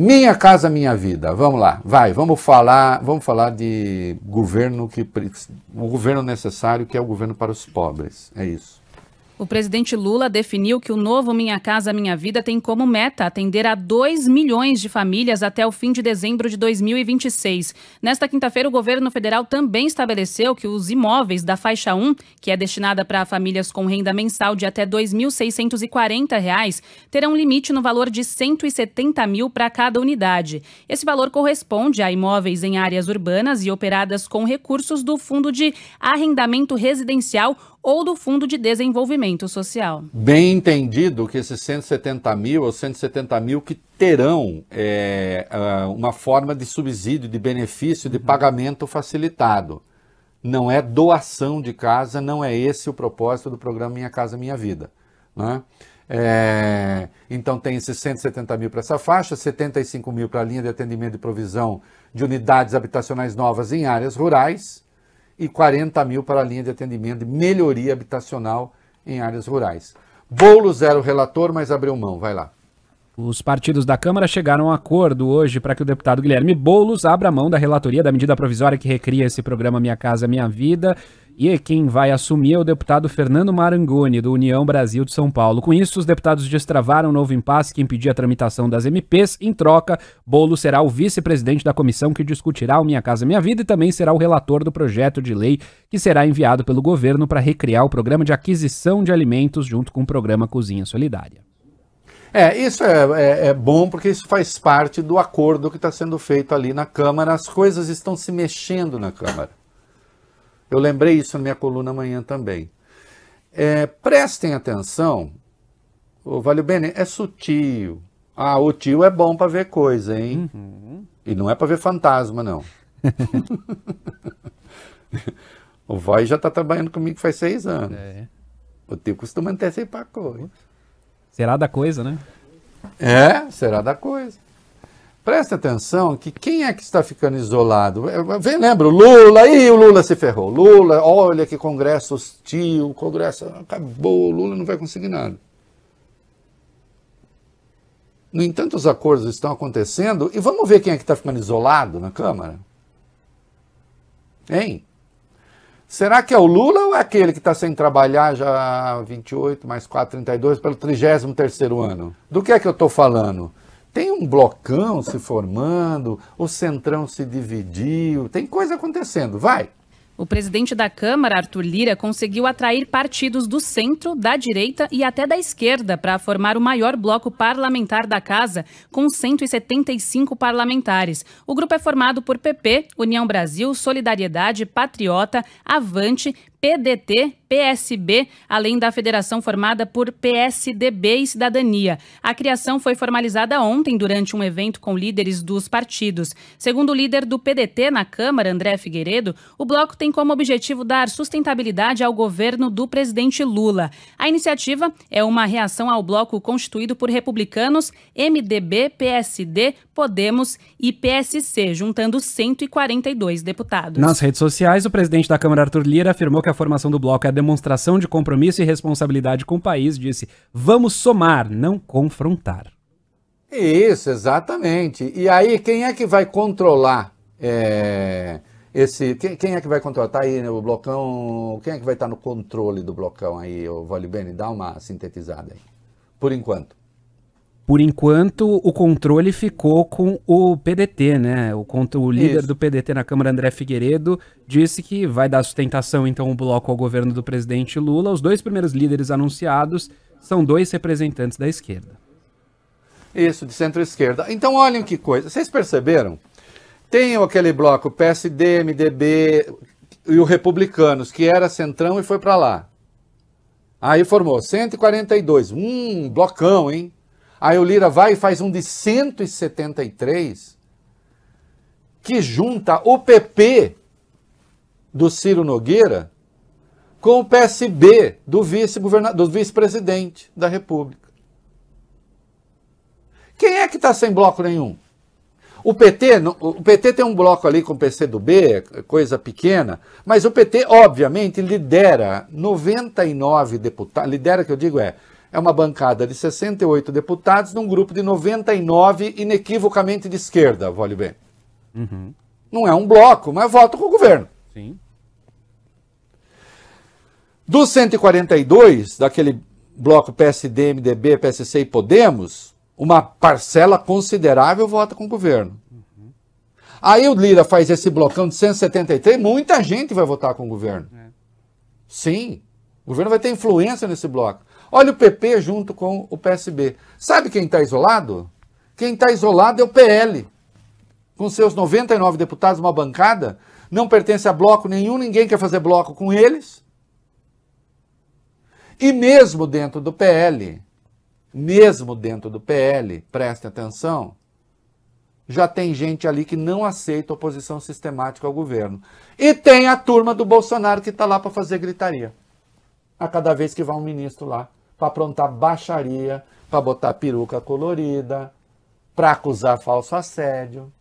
Minha casa, minha vida. Vamos lá, vai. Vamos falar, vamos falar de governo que o governo necessário que é o governo para os pobres. É isso. O presidente Lula definiu que o novo Minha Casa Minha Vida tem como meta atender a 2 milhões de famílias até o fim de dezembro de 2026. Nesta quinta-feira, o governo federal também estabeleceu que os imóveis da faixa 1, que é destinada para famílias com renda mensal de até R$ 2.640, terão um limite no valor de R$ 170 mil para cada unidade. Esse valor corresponde a imóveis em áreas urbanas e operadas com recursos do Fundo de Arrendamento Residencial ou do Fundo de Desenvolvimento isolamento social. Bem entendido que esses 170 mil ou 170 mil que terão é, ah, uma forma de subsídio, de benefício, de uhum. pagamento facilitado. Não é doação de casa, não é esse o propósito do programa Minha Casa Minha Vida. Né? É, então tem esses 170 mil para essa faixa, 75 mil para a linha de atendimento e provisão de unidades habitacionais novas em áreas rurais e 40 mil para a linha de atendimento de melhoria habitacional em áreas rurais. Boulos era o relator, mas abriu mão. Vai lá. Os partidos da Câmara chegaram a um acordo hoje para que o deputado Guilherme Boulos abra mão da relatoria da medida provisória que recria esse programa Minha Casa Minha Vida. E quem vai assumir é o deputado Fernando Marangoni, do União Brasil de São Paulo. Com isso, os deputados destravaram um novo impasse que impedia a tramitação das MPs. Em troca, Bolo será o vice-presidente da comissão que discutirá o Minha Casa Minha Vida e também será o relator do projeto de lei que será enviado pelo governo para recriar o programa de aquisição de alimentos junto com o programa Cozinha Solidária. É, isso é, é, é, bom porque isso faz parte do acordo que está sendo feito ali na Câmara. As coisas estão se mexendo na Câmara. Eu lembrei isso na minha coluna amanhã também. É, prestem atenção, o Valeu Bene é sutil. Ah, o tio é bom para ver coisa, hein? Uhum. E não é para ver fantasma, não. o Vai já está trabalhando comigo faz seis anos. É. O tio costuma antecipar coisa. Será da coisa, né? É, será da coisa. Presta atenção que quem é que está ficando isolado? É, vem, lembra, o Lula, e o Lula se ferrou. Lula, olha que congresso hostil, congresso ah, acabou, o Lula não vai conseguir nada. No entanto, os acordos estão acontecendo e vamos ver quem é que está ficando isolado na Câmara? Hein? Será que é o Lula ou é aquele que está sem trabalhar já 28 mais 4, 32 pelo 33º ano? Do que é que eu estou falando? tem um blocão se formando, o centrão se dividiu, tem coisa acontecendo, vai. O presidente da Câmara, Arthur Lira, conseguiu atrair partidos do centro, da direita e até da esquerda para formar o maior bloco parlamentar da casa, com 175 parlamentares. O grupo é formado por PP, União Brasil, Solidariedade, Patriota, Avante, PDT, PSB, além da federação formada por PSDB e Cidadania. A criação foi formalizada ontem durante um evento com líderes dos partidos. Segundo o líder do PDT na Câmara, André Figueiredo, o bloco tem como objetivo dar sustentabilidade ao governo do presidente Lula. A iniciativa é uma reação ao bloco constituído por republicanos, MDB, PSD, Podemos e PSC, juntando 142 deputados. Nas redes sociais, o presidente da Câmara, Arthur Lira, afirmou que a a formação do bloco é a demonstração de compromisso e responsabilidade com o país, disse: vamos somar, não confrontar. Isso, exatamente. E aí, quem é que vai controlar é, esse. Quem, quem, é que vai controlar? Tá aí né, o blocão. Quem é que vai estar no controle do blocão aí, o Volibene? Dá uma sintetizada aí, por enquanto. Por enquanto, o controle ficou com o PDT, né? O, o líder Isso. do PDT na Câmara, André Figueiredo, disse que vai dar sustentação, então, o bloco ao governo do presidente Lula. Os dois primeiros líderes anunciados são dois representantes da esquerda. Isso, de centro-esquerda. Então, olhem que coisa. Vocês perceberam? Tem aquele bloco PSD, MDB e o Republicanos, que era centrão e foi para lá. Aí formou 142. Hum, blocão, hein? Aí o Lira vai e faz um de 173, que junta o PP do Ciro Nogueira com o PSB do vice-presidente vice da República. Quem é que está sem bloco nenhum? O PT, o PT tem um bloco ali com o PCdoB, coisa pequena, mas o PT, obviamente, lidera 99 deputados, lidera que eu digo é, é uma bancada de 68 deputados num grupo de 99 inequivocamente de esquerda, vale bem. Uhum. Não é um bloco, mas voto com o governo. Sim. Dos 142, daquele bloco PSD, MDB, PSC e Podemos, uma parcela considerável vota com o governo. Uhum. Aí o Lira faz esse blocão de 173, muita gente vai votar com o governo. É. Sim, o governo vai ter influência nesse bloco. Olha o PP junto com o PSB. Sabe quem está isolado? Quem está isolado é o PL. Com seus 99 deputados, uma bancada, não pertence a bloco nenhum, ninguém quer fazer bloco com eles. E mesmo dentro do PL, mesmo dentro do PL, preste atenção, já tem gente ali que não aceita oposição sistemática ao governo. E tem a turma do Bolsonaro que está lá para fazer gritaria. A cada vez que vai um ministro lá para aprontar baixaria, para botar peruca colorida, para acusar falso assédio.